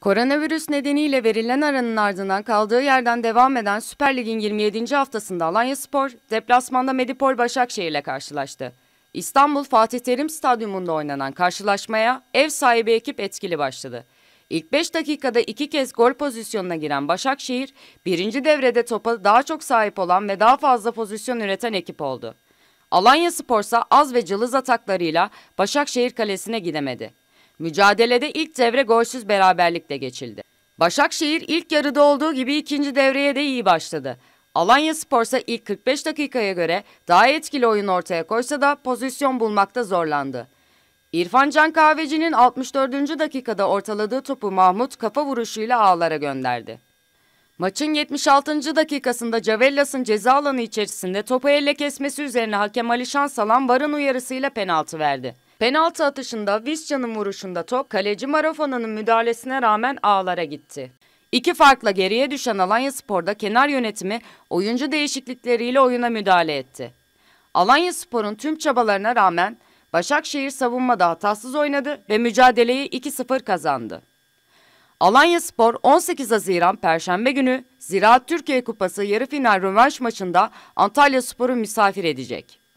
Koronavirüs nedeniyle verilen aranın ardından kaldığı yerden devam eden Süper Lig'in 27. haftasında Alanya Spor, deplasmanda Medipol Başakşehir ile karşılaştı. İstanbul Fatih Terim Stadyumunda oynanan karşılaşmaya ev sahibi ekip etkili başladı. İlk 5 dakikada iki kez gol pozisyonuna giren Başakşehir, birinci devrede topa daha çok sahip olan ve daha fazla pozisyon üreten ekip oldu. Alanya Spor ise az ve cılız ataklarıyla Başakşehir kalesine gidemedi. Mücadelede ilk devre golsüz beraberlikle geçildi. Başakşehir ilk yarıda olduğu gibi ikinci devreye de iyi başladı. Alanya Spor ise ilk 45 dakikaya göre daha etkili oyun ortaya koysa da pozisyon bulmakta zorlandı. İrfan Can Kahveci'nin 64. dakikada ortaladığı topu Mahmut kafa vuruşuyla ağlara gönderdi. Maçın 76. dakikasında Cavellas'ın ceza alanı içerisinde topu elle kesmesi üzerine hakem Ali Şansalan varın uyarısıyla penaltı verdi. Penaltı atışında Visca'nın vuruşunda top kaleci Marafona'nın müdahalesine rağmen ağlara gitti. İki farkla geriye düşen Alanya Spor'da kenar yönetimi oyuncu değişiklikleriyle oyuna müdahale etti. Alanya Spor'un tüm çabalarına rağmen Başakşehir savunmada hatasız oynadı ve mücadeleyi 2-0 kazandı. Alanya Spor 18 Haziran Perşembe günü Ziraat Türkiye Kupası yarı final rövanş maçında Antalya Spor'u misafir edecek.